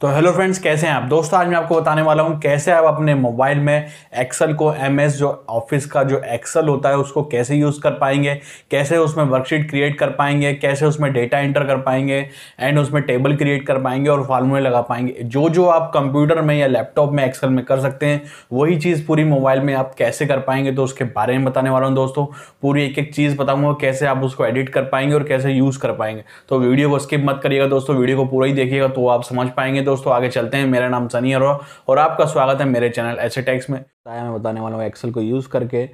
तो hello friends कैसे हैं आप दोस्तों आज मैं आपको बताने वाला हूं कैसे आप अपने मोबाइल में एक्सेल को एमएस जो ऑफिस का जो एक्सेल होता है उसको कैसे यूज़ कर पाएंगे कैसे उसमें वर्कशीट क्रिएट कर पाएंगे कैसे उसमें डेटा एंटर कर पाएंगे एंड उसमें टेबल क्रिएट कर पाएंगे और फार्मूले लगा पाएंगे जो जो आप कंप्यूटर में या लैपटॉप में एक्सेल में कर सकते हैं वही चीज़ पूरी मोबाइल में आप कैसे कर पाएंगे तो उसके बारे में बताने वाला हूँ दोस्तों पूरी एक एक चीज़ बताऊँगा कैसे आप उसको एडिट कर पाएंगे और कैसे यूज़ कर पाएंगे तो वीडियो को स्किप मत करिएगा दोस्तों वीडियो को पूरा ही देखिएगा तो आप समझ पाएंगे दोस्तों आगे चलते हैं मेरा नाम सनी अरो और आपका स्वागत है मेरे चैनल ऐसे टैक्स में आया मैं बताने वाला हूँ एक्सेल को यूज़ करके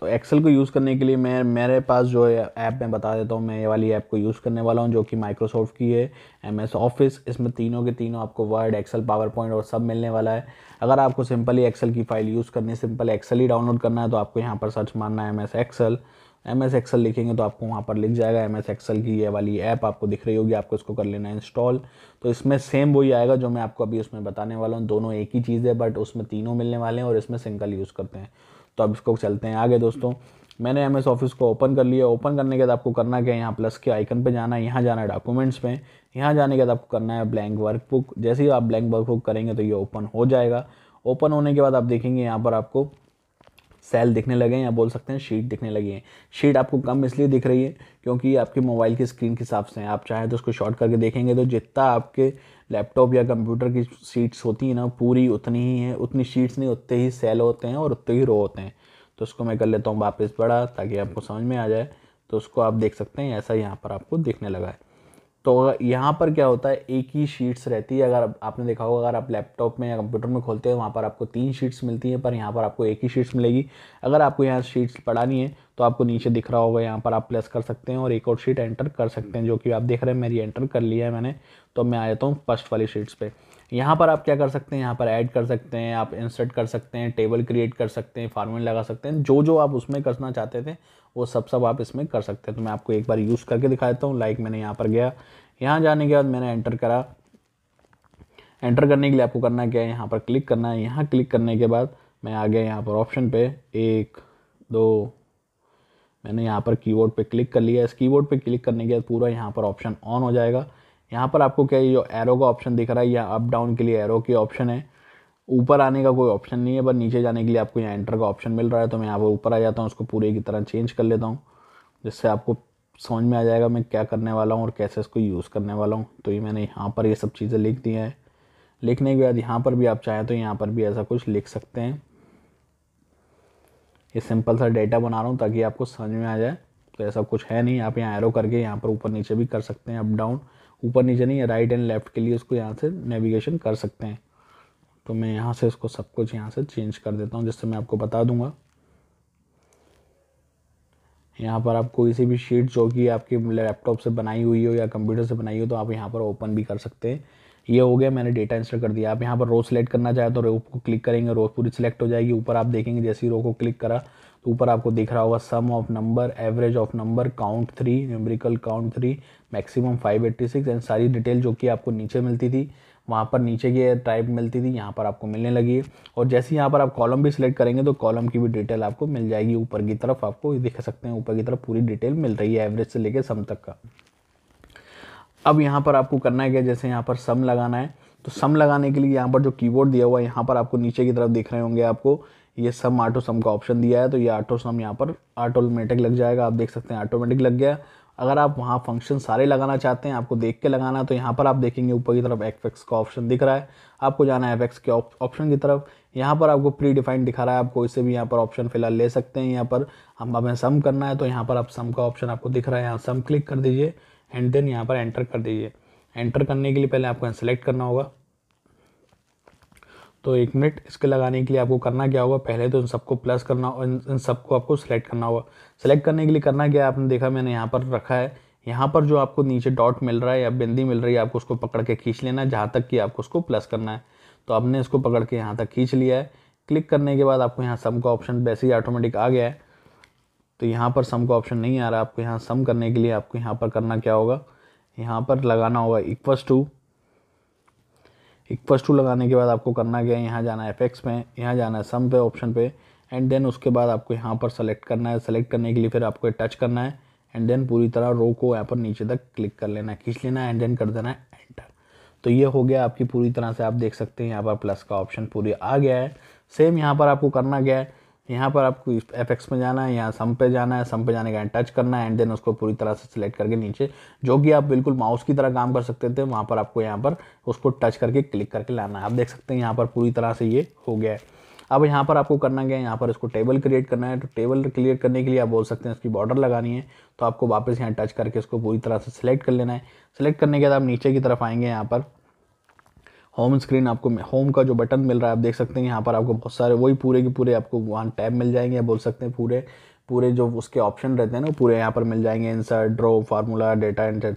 तो एक्सेल को यूज़ करने के लिए मैं मेरे पास जो ऐप मैं बता देता हूँ मैं ये वाली ऐप को यूज़ करने वाला हूँ जो कि माइक्रोसॉफ्ट की है एम एस ऑफिस इसमें तीनों के तीनों आपको वर्ड एक्सेल पावर पॉइंट और सब मिलने वाला है अगर आपको सिंपली एक्सेल की फ़ाइल यूज़ करनी है सिंपल एक्सेल ही डाउनलोड करना है तो आपको यहाँ पर सर्च मारना है M S Excel M S Excel लिखेंगे तो आपको वहाँ पर लिख जाएगा एम एस एक्सल की ये वाली ऐप आपको दिख रही होगी आपको इसको कर लेना है इंस्टॉल तो इसमें सेम वही आएगा जो मैं आपको अभी उसमें बताने वाला हूँ दोनों एक ही चीज़ है बट उसमें तीनों मिलने वाले हैं और इसमें सिंगल यूज़ करते हैं तो अब इसको चलते हैं आगे दोस्तों मैंने एम एस ऑफिस को ओपन कर लिया ओपन करने के बाद आपको करना क्या है यहाँ प्लस के आइकन पर जाना है यहाँ जाना है डॉक्यूमेंट्स में यहाँ जाने के बाद आपको करना है ब्लैंक वर्क बुक जैसे ही आप ब्लैंक वर्क बुक करेंगे तो ये ओपन हो जाएगा ओपन होने के बाद आप देखेंगे यहाँ पर आपको सेल दिखने लगे हैं या बोल सकते हैं शीट दिखने लगी है शीट आपको कम इसलिए दिख रही है क्योंकि आपके मोबाइल की स्क्रीन के हिसाब से आप चाहे तो उसको शॉर्ट करके देखेंगे तो जितना आपके लैपटॉप या कंप्यूटर की शीट्स होती हैं ना पूरी उतनी ही है उतनी शीट्स नहीं उतने ही सेल होते हैं और उतने ही रो होते हैं तो उसको मैं कर लेता हूँ वापस बड़ा ताकि आपको समझ में आ जाए तो उसको आप देख सकते हैं ऐसा यहाँ पर आपको दिखने लगा है तो यहाँ पर क्या होता है एक ही शीट्स रहती है अगर आपने देखा होगा अगर आप लैपटॉप में या कंप्यूटर में खोलते हैं वहाँ पर आपको तीन शीट्स मिलती हैं पर यहाँ पर आपको एक ही शीट्स मिलेगी अगर आपको यहाँ शीट्स पढ़ानी है तो आपको नीचे दिख रहा होगा यहाँ पर आप प्लस कर सकते हैं और एक और शीट एंटर कर सकते हैं जो कि आप देख रहे हैं मेरी एंटर कर लिया है मैंने तो मैं आ जाता हूँ फर्स्ट वाली शीट्स पर यहाँ पर आप क्या कर सकते हैं यहाँ पर ऐड कर सकते हैं आप इंसर्ट कर सकते हैं टेबल क्रिएट कर सकते हैं फार्मूले लगा सकते हैं जो जो आप उसमें करना चाहते थे वो सब सब आप इसमें कर सकते हैं तो मैं आपको एक बार यूज़ करके दिखा देता हूँ लाइक मैंने यहाँ पर गया यहाँ जाने के बाद मैंने एंटर करा एंटर करने के लिए आपको करना क्या है यहाँ पर क्लिक करना है यहाँ क्लिक करने के बाद मैं आ गया यहाँ पर ऑप्शन पे एक दो मैंने यहाँ पर कीबोर्ड पे क्लिक कर लिया इस कीबोर्ड पे क्लिक करने के बाद पूरा यहाँ पर ऑप्शन ऑन हो जाएगा यहाँ पर आपको क्या ये एरो का ऑप्शन दिख रहा है या अप डाउन के लिए एरो के ऑप्शन है ऊपर आने का कोई ऑप्शन नहीं है पर नीचे जाने के लिए आपको यहाँ एंटर का ऑप्शन मिल रहा है तो मैं यहाँ पर ऊपर आ जाता हूँ उसको पूरे की तरह चेंज कर लेता हूँ जिससे आपको समझ में आ जाएगा मैं क्या करने वाला हूँ और कैसे इसको यूज़ करने वाला हूँ तो ये मैंने यहाँ पर ये सब चीज़ें लिख दी हैं लिखने के बाद यहाँ पर भी आप चाहें तो यहाँ पर भी ऐसा कुछ लिख सकते हैं ये सिंपल सा डेटा बना रहा हूँ ताकि आपको समझ में आ जाए तो ऐसा कुछ है नहीं आप यहाँ एरो करके यहाँ पर ऊपर नीचे भी कर सकते हैं अप डाउन ऊपर नीचे नहीं है राइट एंड लेफ़्ट के लिए उसको यहाँ से नेविगेशन कर सकते हैं तो मैं यहाँ से इसको सब कुछ यहाँ से चेंज कर देता हूँ जिससे मैं आपको बता दूँगा यहाँ पर आप कोई सी भी शीट जो कि आपके लैपटॉप से बनाई हुई हो या कंप्यूटर से बनाई हो तो आप यहाँ पर ओपन भी कर सकते हैं ये हो गया मैंने डेटा इंस्टॉल कर दिया आप यहाँ पर रो सेलेक्ट करना चाहे तो रो को क्लिक करेंगे रो पूरी सिलेक्ट हो जाएगी ऊपर आप देखेंगे जैसे ही रो को क्लिक करा तो ऊपर आपको दिख रहा होगा sum of number average of number count three numerical count three maximum five eighty six and सारी डिटेल जो कि आपको नीचे मिलती थी वहाँ पर नीचे की टाइप मिलती थी यहाँ पर आपको मिलने लगी और जैसे ही यहाँ पर आप कॉलम भी सिलेक्ट करेंगे तो कॉलम की भी डिटेल आपको मिल जाएगी ऊपर की तरफ आपको दिख सकते हैं ऊपर की तरफ पूरी डिटेल मिल रही है एवरेज से लेकर सम तक का अब यहाँ पर आपको करना है क्या जैसे यहाँ पर सम लगाना है तो सम लगाने के लिए यहाँ पर जो कीबोर्ड दिया हुआ है यहाँ पर आपको नीचे की तरफ देख रहे होंगे आपको ये सम आटो सम का ऑप्शन दिया है तो ये आटो सम यहाँ पर ऑटोमेटिक लग जाएगा आप देख सकते हैं ऑटोमेटिक लग गया अगर आप वहाँ फंक्शन सारे लगाना चाहते हैं आपको देख के लगाना तो यहाँ पर आप देखेंगे ऊपर की तरफ एफ का ऑप्शन दिख रहा है आपको जाना है एफ के ऑप्शन की तरफ यहाँ पर आपको प्री डिफाइंड दिखा रहा है आपको इसे भी यहाँ पर ऑप्शन फिलहाल ले सकते हैं यहाँ पर हम हमें सम करना है तो यहाँ पर आप सम का ऑप्शन आपको दिख रहा है यहाँ सम क्लिक कर दीजिए एंड देन यहाँ पर एंटर कर दीजिए एंटर करने के लिए पहले आपको सेलेक्ट करना होगा तो एक मिनट इसके लगाने के लिए आपको करना क्या होगा पहले तो इन सबको प्लस करना और इन सबको आपको सेलेक्ट करना होगा सेलेक्ट करने के लिए करना क्या आपने देखा मैंने यहाँ पर रखा है यहाँ पर जो आपको नीचे डॉट मिल रहा है या बिंदी मिल रही है आपको उसको पकड़ के खींच लेना है जहाँ तक कि आपको उसको प्लस करना है तो आपने इसको पकड़ के यहाँ तक खींच लिया है क्लिक करने के बाद आपको यहाँ सम का ऑप्शन वैसे ही ऑटोमेटिक आ गया है तो यहाँ पर सम का ऑप्शन नहीं आ रहा आपको यहाँ सम करने के लिए आपको यहाँ पर करना क्या होगा यहाँ पर लगाना होगा इक्वस टू इक्वस टू लगाने के बाद आपको करना क्या है यहाँ जाना है एफ में यहाँ जाना है सम पे ऑप्शन पे एंड देन उसके बाद आपको यहाँ पर सेलेक्ट करना है सेलेक्ट करने के लिए फिर आपको टच करना है एंड देन पूरी तरह रो को यहाँ पर नीचे तक क्लिक कर लेना है खींच लेना है एंड देन कर देना है एंटर तो ये हो गया आपकी पूरी तरह से आप देख सकते हैं यहाँ पर प्लस का ऑप्शन पूरी आ गया है सेम यहाँ पर आपको करना क्या है यहाँ पर आपको एफ में जाना है यहाँ सम पे जाना है सम पे जाने का टच करना है एंड देन उसको पूरी तरह से सिलेक्ट करके नीचे जो कि आप बिल्कुल माउस की तरह काम कर सकते थे वहाँ पर आपको यहाँ पर उसको टच करके क्लिक करके लाना है आप देख सकते हैं यहाँ पर पूरी तरह से ये हो गया है अब यहाँ पर आपको करना क्या है यहाँ पर इसको टेबल क्रिएट करना है तो टेबल क्रिएट करने के लिए आप बोल सकते हैं उसकी बॉर्डर लगानी है तो आपको वापस यहाँ टच करके इसको पूरी तरह से सिलेक्ट कर लेना है सिलेक्ट करने के बाद आप नीचे की तरफ आएंगे यहाँ पर होम स्क्रीन आपको होम का जो बटन मिल रहा है आप देख सकते हैं यहाँ पर आपको बहुत सारे वही पूरे के पूरे आपको वहाँ टैब मिल जाएंगे बोल सकते हैं पूरे पूरे जो उसके ऑप्शन रहते हैं ना पूरे यहाँ पर मिल जाएंगे insert draw formula data and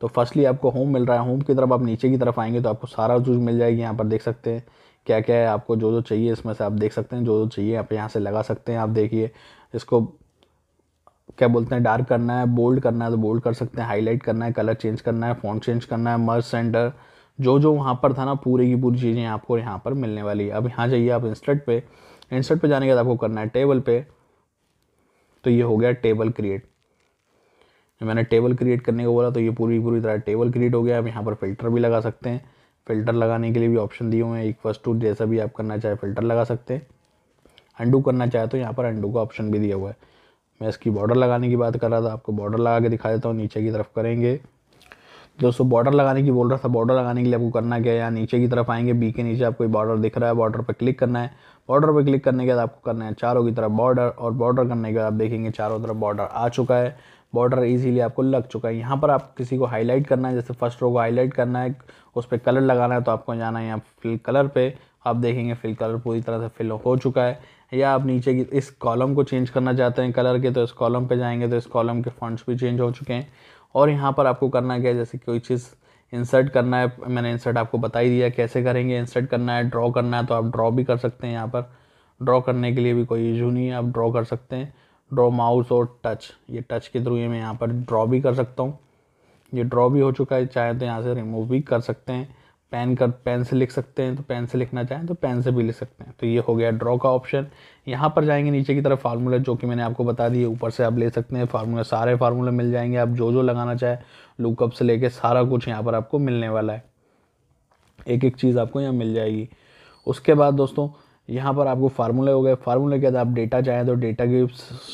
तो फर्स्टली आपको होम मिल रहा है होम की तरफ आप नीचे की तरफ आएंगे तो आपको सारा चूज मिल जाएगी यहाँ पर देख सकते हैं क्या क्या है आपको जो जो चाहिए इसमें से आप देख सकते हैं जो जो चाहिए आप यहाँ से लगा सकते हैं आप देखिए इसको क्या बोलते हैं डार्क करना है बोल्ड करना है तो बोल्ड कर सकते हैं हाईलाइट करना है कलर चेंज करना है फॉन्ट चेंज करना है मर्ज सेंटर जो जो वहाँ पर था ना पूरी की पूरी चीज़ें आपको यहाँ पर मिलने वाली है अब यहाँ जाइए आप इंस्टेंट पे इंस्टेंट पे जाने के बाद आपको करना है टेबल पे तो ये हो गया टेबल क्रिएट मैंने टेबल क्रिएट करने को बोला तो ये पूरी पूरी तरह टेबल क्रिएट हो गया आप यहाँ पर फिल्टर भी लगा सकते हैं फिल्टर लगाने के लिए भी ऑप्शन दिए हुए हैं एक फर्स्ट टू जैसा भी आप करना चाहे फिल्टर लगा सकते हैं अंडू करना चाहे तो यहाँ पर अंडू का ऑप्शन भी दिया हुआ है मैं इसकी बॉर्डर लगाने की बात कर रहा था आपको बॉर्डर लगा के दिखा देता हूँ नीचे की तरफ करेंगे दोस्तों बॉर्डर लगाने की बोल रहा था बॉर्डर लगाने के लिए आपको करना क्या है यहाँ नीचे की तरफ आएंगे बी के नीचे आपको बॉर्डर दिख रहा है बॉर्डर पर क्लिक करना है बॉर्डर पर क्लिक करने के बाद आपको करना है चारों की तरफ बॉर्डर और बॉर्डर करने के बाद आप देखेंगे चारों तरफ बॉर्डर आ चुका है बॉर्डर इजीली आपको लग चुका है यहाँ पर आप किसी को हाईलाइट करना है जैसे फर्स्ट रो को हाईलाइट करना है उस पर कलर लगाना है तो आपको जाना है यहाँ फिल कलर पे आप देखेंगे फिल कलर पूरी तरह से फिल हो चुका है या आप नीचे की इस कॉलम को चेंज करना चाहते हैं कलर के तो इस कॉलम पे जाएंगे तो इस कॉलम के फंड्स भी चेंज हो चुके हैं और यहाँ पर आपको करना क्या है जैसे कोई चीज़ इंसर्ट करना है मैंने इंसर्ट आपको बता ही दिया कैसे करेंगे इंसर्ट करना है ड्रॉ करना है तो आप ड्रॉ भी कर सकते हैं यहाँ पर ड्रॉ करने के लिए भी कोई इशू नहीं है आप ड्रॉ कर सकते हैं ड्रॉ माउस और टच ये टच के थ्रू ये मैं यहाँ पर ड्रॉ भी कर सकता हूँ ये ड्रॉ भी हो चुका है चाहे तो यहाँ से रिमूव भी कर सकते हैं पेन कर पेन से लिख सकते हैं तो पेन से लिखना चाहें तो पेन से भी लिख सकते हैं तो ये हो गया ड्रॉ का ऑप्शन यहाँ पर जाएंगे नीचे की तरफ फार्मूला जो कि मैंने आपको बता दिए ऊपर से आप ले सकते हैं फार्मूला सारे फार्मूला मिल जाएंगे आप जो जो लगाना चाहें लुकअप से लेके सारा कुछ यहाँ पर आपको मिलने वाला है एक एक चीज़ आपको यहाँ मिल जाएगी उसके बाद दोस्तों यहाँ पर आपको फार्मूले हो गए फार्मूले के बाद आप डेटा चाहें तो डेटा की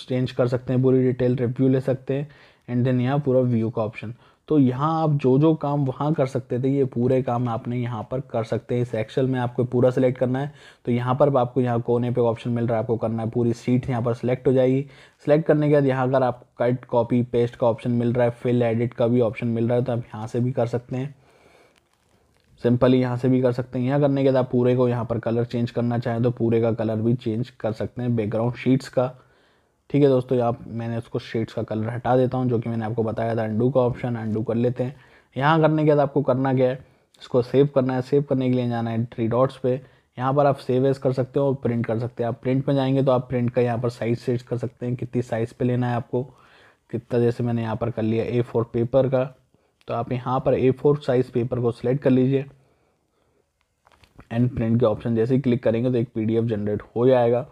चेंज कर सकते हैं पूरी डिटेल रिव्यू ले सकते हैं एंड देन यहाँ पूरा व्यू का ऑप्शन तो यहाँ आप जो जो काम वहाँ कर सकते थे ये पूरे काम आपने यहाँ पर कर सकते हैं इस एक्सेल में आपको पूरा सिलेक्ट करना है तो यहाँ पर आपको यहाँ कोने पे ऑप्शन मिल रहा है आपको करना है पूरी सीट यहाँ पर सिलेक्ट हो जाएगी सिलेक्ट करने के बाद यहाँ अगर आप कट कॉपी पेस्ट का ऑप्शन मिल रहा है फिल एडिट का भी ऑप्शन मिल रहा है तो आप यहाँ से भी कर सकते हैं सिंपली यहाँ से भी कर सकते हैं यहाँ करने के बाद आप पूरे को यहाँ पर कलर चेंज करना चाहें तो पूरे का कलर भी चेंज कर सकते हैं बैकग्राउंड शीट्स का ठीक है दोस्तों आप मैंने उसको शेड्स का कलर हटा देता हूँ जो कि मैंने आपको बताया था अंडू का ऑप्शन अंडू कर लेते हैं यहाँ करने के बाद आपको करना क्या है इसको सेव करना है सेव करने के लिए जाना है थ्री डॉट्स पे यहाँ पर आप सेव एस कर सकते हो और प्रिंट कर सकते हैं आप प्रिंट में जाएंगे तो आप प्रिंट का यहाँ पर साइज सेट कर सकते हैं कितनी साइज़ पे लेना है आपको कितना जैसे मैंने यहाँ पर कर लिया ए फोर पेपर का तो आप यहाँ पर ए फोर साइज़ पेपर को सिलेक्ट कर लीजिए एंड प्रिंट के ऑप्शन जैसे ही क्लिक करेंगे तो एक एफ जनरेट हो जाएगा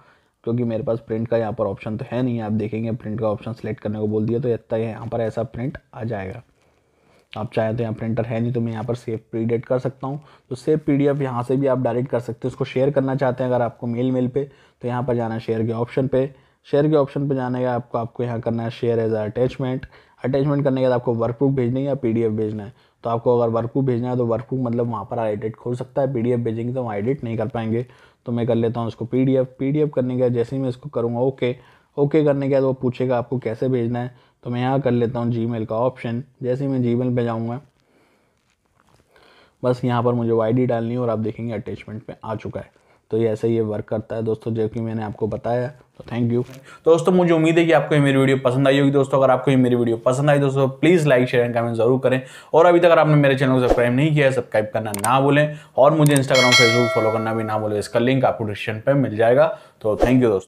क्योंकि मेरे पास प्रिंट का यहाँ पर ऑप्शन तो है नहीं आप देखेंगे प्रिंट का ऑप्शन सेलेक्ट करने को बोल दिया तो इतना यहाँ पर ऐसा प्रिंट आ जाएगा आप चाहें तो यहाँ प्रिंटर है नहीं तो मैं यहाँ पर सेव पी कर सकता हूँ तो सेव पी डी एफ यहाँ से भी आप डायरेक्ट कर सकते हैं उसको शेयर करना चाहते हैं अगर आपको मेल मेल पे तो यहाँ पर जाना शेयर के ऑप्शन पे शेयर के ऑप्शन पे जाने का आपको आपको यहाँ करना है शेयर एज अटैचमेंट अटैचमेंट करने के बाद आपको वर्कबुक भेजनी है या पी भेजना है तो आपको अगर वर्कबुक भेजना है तो वर्कबुक मतलब वहाँ पर एडिट खोल सकता है पीडीएफ भेजेंगे तो वहाँ एडिट नहीं कर पाएंगे तो मैं कर लेता हूँ उसको पीडीएफ पीडीएफ करने के बाद जैसे ही मैं इसको करूँगा ओके ओके करने के बाद वो पूछेगा आपको कैसे भेजना है तो मैं यहाँ कर लेता हूँ जी का ऑप्शन जैसे ही मैं जी मेल पर बस यहाँ पर मुझे वो आई डालनी है और आप देखेंगे अटैचमेंट पर आ चुका है तो ये ऐसे ये वर्क करता है दोस्तों जो कि मैंने आपको बताया तो थैंक यू दोस्तों मुझे उम्मीद है कि आपको ये मेरी वीडियो पसंद आई होगी दोस्तों अगर आपको ये मेरी वीडियो पसंद आई दोस्तों please like share and comment जरूर करें और अभी तक अगर आपने मेरे चैनल को सब्सक्राइब नहीं किया है सब्सक्राइब करना ना भूलें और मुझे इंस्टाग्राम फेसबुक फॉलो करना भी ना भूलें इसका लिंक आपको डिस्क्रिप्शन पर मिल जाएगा तो थैंक यू दोस्तों